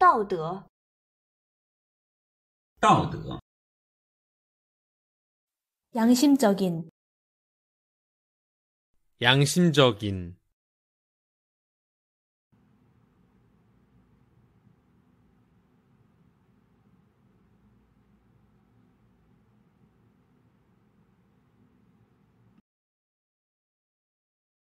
道德，道德， 양심적인, 양심적인